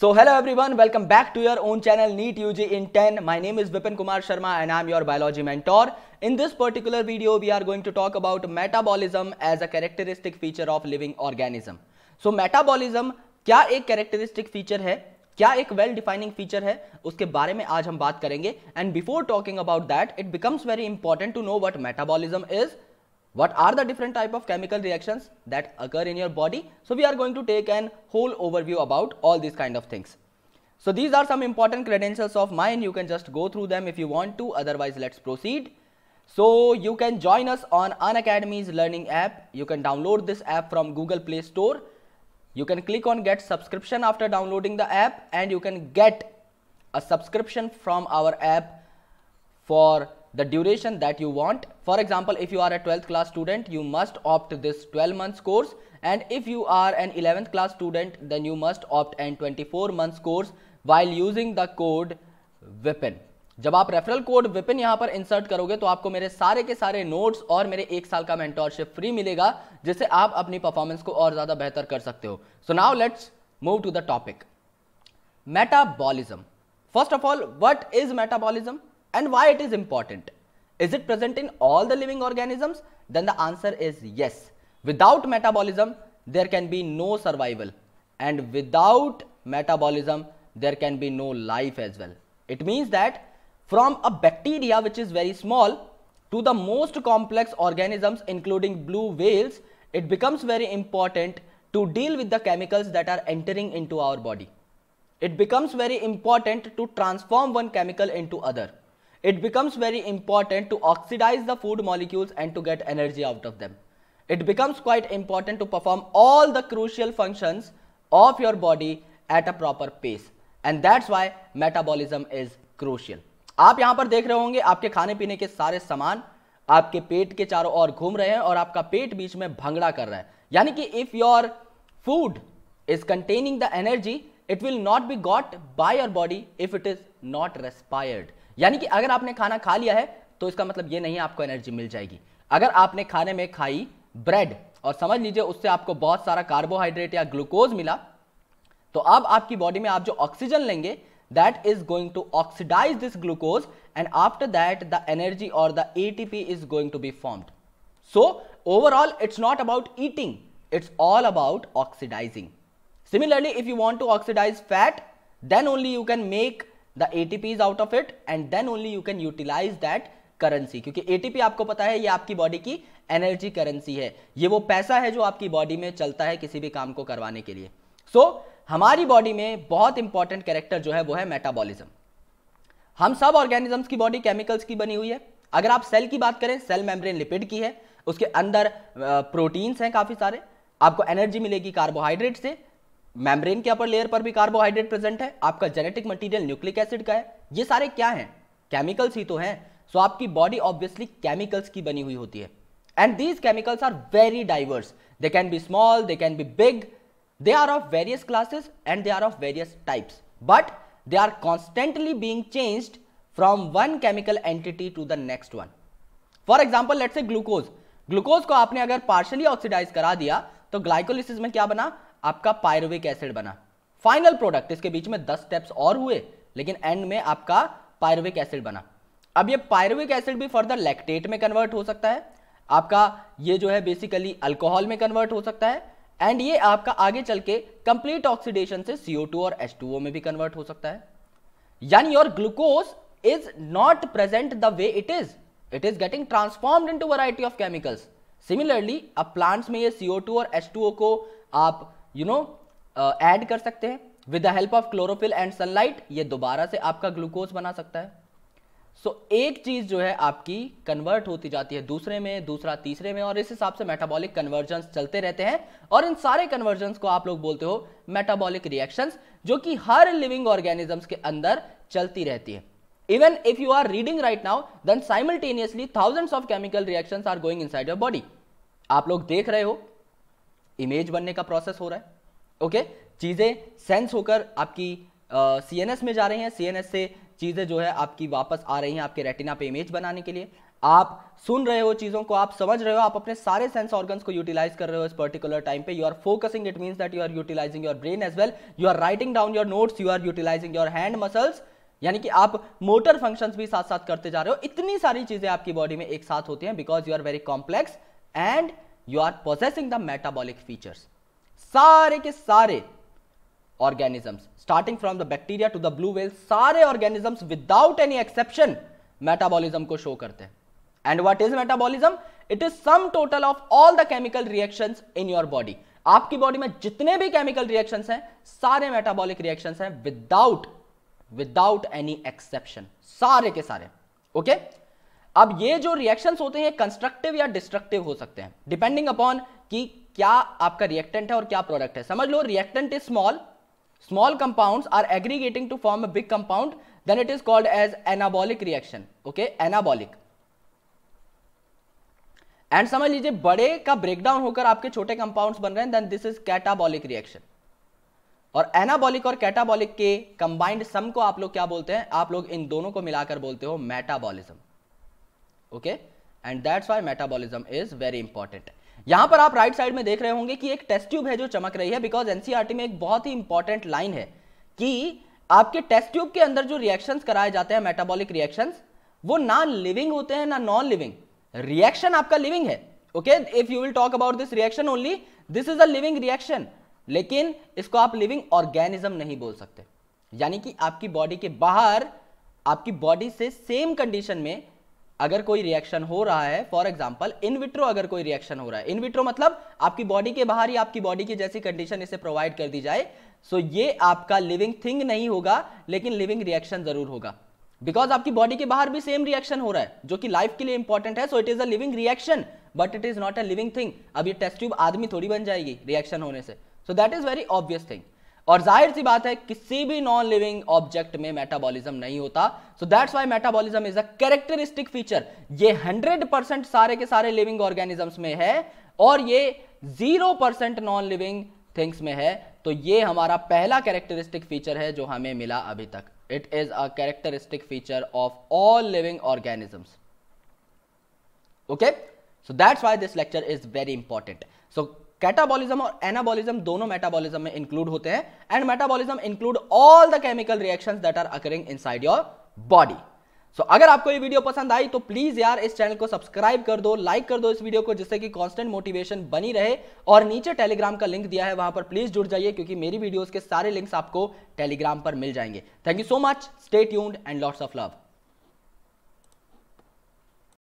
So hello everyone welcome back to your own channel NEET U G in ten my name is Vipin Kumar Sharma and I am your biology mentor in this particular video we are going to talk about metabolism as a characteristic feature of living organism so metabolism क्या एक characteristic feature है क्या एक well defining feature है उसके बारे में आज हम बात करेंगे and before talking about that it becomes very important to know what metabolism is what are the different type of chemical reactions that occur in your body. So, we are going to take an whole overview about all these kind of things. So, these are some important credentials of mine. You can just go through them if you want to. Otherwise, let's proceed. So, you can join us on Unacademy's learning app. You can download this app from Google Play Store. You can click on get subscription after downloading the app and you can get a subscription from our app for the duration that you want. For example, if you are a 12th class student, you must opt this 12 months course and if you are an 11th class student, then you must opt an 24 months course while using the code WIPIN. जब आप referral code Vipin यहां पर insert करोगे तो आपको मेरे सारे के सारे नोट्स और मेरे एक साल का मेंटोरशिप फ्री मिलेगा जिससे आप अपनी परफॉर्मेंस को और ज्यादा बेहतर कर सकते हो so now let's move to the topic metabolism first of all what is metabolism and why it is important Is it present in all the living organisms? Then the answer is yes. Without metabolism, there can be no survival. And without metabolism, there can be no life as well. It means that from a bacteria which is very small to the most complex organisms including blue whales, it becomes very important to deal with the chemicals that are entering into our body. It becomes very important to transform one chemical into other. It becomes very important to oxidize the food molecules and to get energy out of them. It becomes quite important to perform all the crucial functions of your body at a proper pace. And that's why metabolism is crucial आप यहां पर देख रहे होंगे आपके खाने पीने के सारे सामान आपके पेट के चारों ओर घूम रहे हैं और आपका पेट बीच में भंगड़ा कर रहा है यानी कि if your food is containing the energy it will not be got by your body if it is not respired यानी कि अगर आपने खाना खा लिया है तो इसका मतलब ये नहीं आपको एनर्जी मिल जाएगी अगर आपने खाने में खाई ब्रेड और समझ लीजिए उससे आपको बहुत सारा कार्बोहाइड्रेट या ग्लूकोज मिला तो अब आपकी बॉडी में आप जो ऑक्सीजन लेंगे that is going to oxidize this glucose and after that the energy और the A is going to be formed so overall it's not about eating it's all about oxidizing similarly if you want to oxidize fat then only you can make the ATP is out of it and then only you can utilize that currency क्योंकि A P आपको पता है ये आपकी body की energy currency है ये वो पैसा है जो आपकी बॉडी में चलता है किसी भी काम को करवाने के लिए सो so, हमारी बॉडी में बहुत इंपॉर्टेंट कैरेक्टर जो है वो है मेटाबॉलिज्म हम सब ऑर्गेनिजम्स की बॉडी केमिकल्स की बनी हुई है अगर आप सेल की बात करें सेल मेम्ब्रेन लिपिड की है उसके अंदर प्रोटीन्स हैं काफ़ी सारे आपको एनर्जी मिलेगी कार्बोहाइड्रेट से मेम्ब्रेन के अपर लेयर पर भी कार्बोहाइड्रेट प्रेजेंट है आपका जेनेटिक मटेरियल न्यूक्लिक एसिड का है ये सारे क्या हैं केमिकल्स ही तो हैं सो so, आपकी बॉडी ऑब्वियसली केमिकल्स की बनी हुई होती है and these chemicals are very diverse they can be small they can be big they are of various classes and they are of various types but they are constantly being changed from one chemical entity to the next one for example let's a glucose glucose को आपने अगर partially oxidise करा दिया तो ग्लाइकोलिस में क्या बना आपका पायरुविक एसिड बना फाइनल प्रोडक्ट इसके बीच में दस स्टेप्स और हुए लेकिन एंड में आपका पायरुविक एसिड बना अब ये पायरुविक एसिड भी फर्दर लैक्टेट में कन्वर्ट हो सकता है आपका ये जो है बेसिकली अल्कोहल में कन्वर्ट हो सकता है एंड ये आपका आगे चल के कंप्लीट ऑक्सीडेशन से CO2 और H2O में भी कन्वर्ट हो सकता है यानी your glucose is not present the way it is it is getting transformed into variety of chemicals similarly अब प्लांट्स में ये CO2 और H2O को आप यू नो ऐड कर सकते हैं with the help of chlorophyll and sunlight ये दोबारा से आपका ग्लूकोज बना सकता है सो so, एक चीज जो है आपकी कन्वर्ट होती जाती है दूसरे में दूसरा तीसरे में और इस हिसाब से मेटाबॉलिक कन्वर्जन चलते रहते हैं और इन सारे कन्वर्जन को आप लोग बोलते हो मेटाबॉलिक रिएक्शन जो कि हर लिविंग ऑर्गेनिजम्स के अंदर चलती रहती है even if you are reading right now then simultaneously thousands of chemical reaction are going inside your body आप लोग देख रहे हो इमेज बनने का प्रोसेस हो रहा है ओके चीज़ें सेंस होकर आपकी सी एन एस में जा रही हैं सी एन एस से चीज़ें जो है आपकी वापस आ रही हैं आपके रेटिना पे इमेज बनाने के लिए आप सुन रहे हो चीज़ों को आप समझ रहे हो आप अपने सारे सेंस ऑर्गन्स को यूटिलाइज कर रहे हो इस पर्टिकुलर टाइम पे you are focusing it means that you are utilizing your brain as well you are writing down your notes you are utilizing your hand muscles यानी कि आप मोटर फंक्शंस भी साथ साथ करते जा रहे हो इतनी सारी चीज़ें आपकी बॉडी में एक साथ होती हैं because you are very complex and you are possessing the metabolic features सारे के सारे organisms starting from the bacteria to the blue whale सारे organisms without any exception metabolism को शो करते हैं and what is metabolism it is sum total of all the chemical reaction in your body आपकी body में जितने भी chemical reaction हैं सारे मेटाबॉलिक रिएक्शन हैं विदाउट विदाउट एनी एक्सेप्शन सारे के सारे ओके okay? अब ये जो रिएक्शन होते हैं कंस्ट्रक्टिव या डिस्ट्रक्टिव हो सकते हैं डिपेंडिंग अपॉन कि क्या आपका रिएक्टेंट है और क्या प्रोडक्ट है समझ लो reactant is small small compounds are aggregating to form a big compound then it is called as anabolic reaction okay anabolic and समझ लीजिए बड़े का ब्रेकडाउन होकर आपके छोटे कंपाउंड्स बन रहे हैं then this is catabolic reaction और एनाबॉलिक और कैटाबॉलिक के कंबाइंड सम को आप लोग क्या बोलते हैं आप लोग इन दोनों को मिलाकर बोलते हो metabolism okay and that's why metabolism is very important यहां पर आप राइट साइड में देख रहे होंगे कि एक टेस्ट ट्यूब है जो चमक रही है बिकॉज एनसीआरटी e में एक बहुत ही इंपॉर्टेंट लाइन है कि आपके टेस्ट ट्यूब के अंदर जो रिएक्शंस कराए जाते हैं मेटाबॉलिक रिएक्शंस वो ना लिविंग होते हैं ना नॉन लिविंग रिएक्शन आपका लिविंग है okay if you will talk about this reaction only this is a living reaction लेकिन इसको आप लिविंग ऑर्गेनिज्म नहीं बोल सकते यानी कि आपकी बॉडी के बाहर आपकी बॉडी से सेम कंडीशन में अगर कोई रिएक्शन हो रहा है फॉर एग्जाम्पल इनविट्रो अगर कोई रिएक्शन हो रहा है इनविट्रो मतलब आपकी बॉडी के बाहर ही आपकी बॉडी की जैसी कंडीशन इसे प्रोवाइड कर दी जाए सो so ये आपका लिविंग थिंग नहीं होगा लेकिन लिविंग रिएक्शन जरूर होगा बिकॉज आपकी बॉडी के बाहर भी सेम रिएक्शन हो रहा है जो कि लाइफ के लिए इंपॉर्टेंट है so it is a living reaction but it is not a living thing अब ये टेस्ट ट्यूब आदमी थोड़ी बन जाएगी रिएक्शन होने से so that is very obvious thing और जाहिर सी बात है किसी भी नॉन लिविंग ऑब्जेक्ट में मेटाबॉलिज्म नहीं होता so that's why metabolism is a characteristic feature ये 100% सारे के सारे लिविंग ऑर्गेनिजम्स में है और ये 0% नॉन लिविंग थिंग्स में है तो ये हमारा पहला कैरेक्टरिस्टिक फीचर है जो हमें मिला अभी तक it is a characteristic feature of all living organisms okay so that's why this lecture is very important so catabolism और एनाबॉलिज्म दोनों मेटाबॉलिज्म में इंक्लूड होते हैं and metabolism include all the chemical reactions that are occurring inside your body so अगर आपको ये video पसंद आई तो प्लीज यार इस चैनल को सब्सक्राइब कर दो लाइक कर दो इस वीडियो को जिससे कि कॉन्स्टेंट मोटिवेशन बनी रहे और नीचे टेलीग्राम का लिंक दिया है वहां पर प्लीज जुड़ जाइए क्योंकि मेरी वीडियो के सारे लिंक्स आपको टेलीग्राम पर मिल जाएंगे thank you so much stay tuned and lots of love